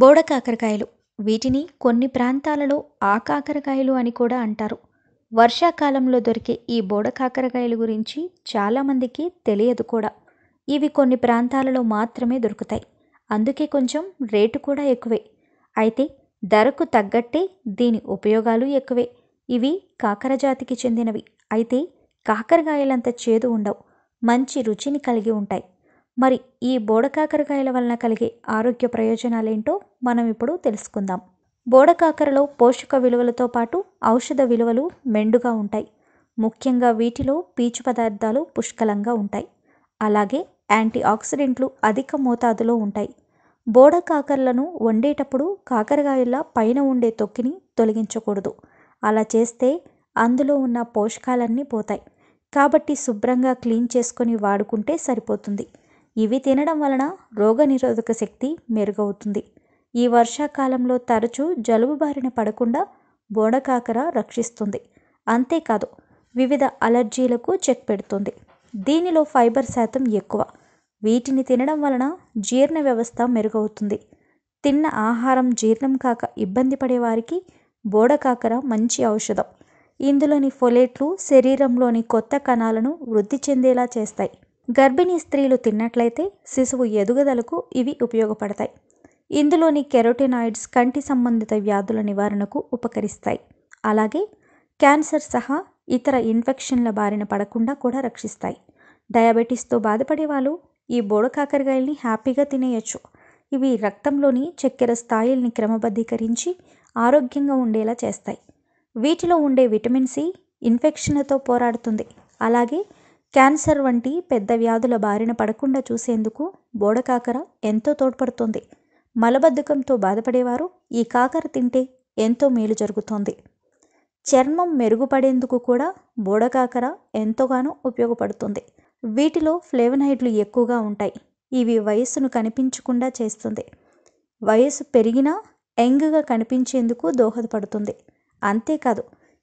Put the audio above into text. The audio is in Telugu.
బోడ కాకరకాయలు వీటిని కొన్ని ప్రాంతాలలో ఆ కాకరకాయలు అని కూడా అంటారు వర్షాకాలంలో దొరికే ఈ బోడ కాకరకాయల గురించి చాలామందికి తెలియదు కూడా ఇవి కొన్ని ప్రాంతాలలో మాత్రమే దొరుకుతాయి అందుకే కొంచెం రేటు కూడా ఎక్కువే అయితే ధరకు తగ్గట్టే దీని ఉపయోగాలు ఎక్కువే ఇవి కాకర జాతికి చెందినవి అయితే కాకరకాయలంత చేదు ఉండవు మంచి రుచిని కలిగి ఉంటాయి మరి ఈ బోడకాకరకాయల వలన కలిగే ఆరోగ్య ప్రయోజనాలేంటో మనం ఇప్పుడు తెలుసుకుందాం బోడకాకరలో పోషక విలువలతో పాటు ఔషధ విలువలు మెండుగా ఉంటాయి ముఖ్యంగా వీటిలో పీచు పదార్థాలు పుష్కలంగా ఉంటాయి అలాగే యాంటీ ఆక్సిడెంట్లు అధిక మోతాదులో ఉంటాయి బోడ కాకరలను వండేటప్పుడు కాకరకాయల పైన ఉండే తొక్కిని తొలగించకూడదు అలా చేస్తే అందులో ఉన్న పోషకాలన్నీ పోతాయి కాబట్టి శుభ్రంగా క్లీన్ చేసుకొని వాడుకుంటే సరిపోతుంది ఇవి తినడం వలన రోగనిరోధక శక్తి మెరుగవుతుంది ఈ వర్షాకాలంలో తరచూ జలుబు బారిన పడకుండా బోడకాకర రక్షిస్తుంది అంతేకాదు వివిధ అలర్జీలకు చెక్ పెడుతుంది దీనిలో ఫైబర్ శాతం ఎక్కువ వీటిని తినడం వలన జీర్ణ వ్యవస్థ మెరుగవుతుంది తిన్న ఆహారం జీర్ణం కాక ఇబ్బంది పడేవారికి బోడకాకర మంచి ఔషధం ఇందులోని ఫొలేట్లు శరీరంలోని కొత్త కణాలను వృద్ధి చెందేలా చేస్తాయి గర్భిణీ స్త్రీలు తిన్నట్లయితే శిశువు ఎదుగుదలకు ఇవి ఉపయోగపడతాయి ఇందులోని కెరోటినాయిడ్స్ కంటి సంబంధిత వ్యాధుల నివారణకు ఉపకరిస్తాయి అలాగే క్యాన్సర్ సహా ఇతర ఇన్ఫెక్షన్ల బారిన పడకుండా కూడా రక్షిస్తాయి డయాబెటీస్తో బాధపడే వాళ్ళు ఈ బోడ కాకరకాయల్ని హ్యాపీగా తినేయచ్చు ఇవి రక్తంలోని చక్కెర స్థాయిల్ని క్రమబద్ధీకరించి ఆరోగ్యంగా ఉండేలా చేస్తాయి వీటిలో ఉండే విటమిన్ సి ఇన్ఫెక్షన్లతో పోరాడుతుంది అలాగే క్యాన్సర్ వంటి పెద్ద వ్యాధుల బారిన పడకుండా చూసేందుకు బోడకాకర ఎంతో తోడ్పడుతుంది మలబద్ధకంతో బాధపడేవారు ఈ కాకర తింటే ఎంతో మేలు జరుగుతోంది చర్మం మెరుగుపడేందుకు కూడా బోడకాకర ఎంతగానో ఎంతోగానో ఉపయోగపడుతుంది వీటిలో ఫ్లేవనైడ్లు ఎక్కువగా ఉంటాయి ఇవి వయస్సును కనిపించకుండా చేస్తుంది వయస్సు పెరిగినా యంగ్గా కనిపించేందుకు దోహదపడుతుంది అంతేకాదు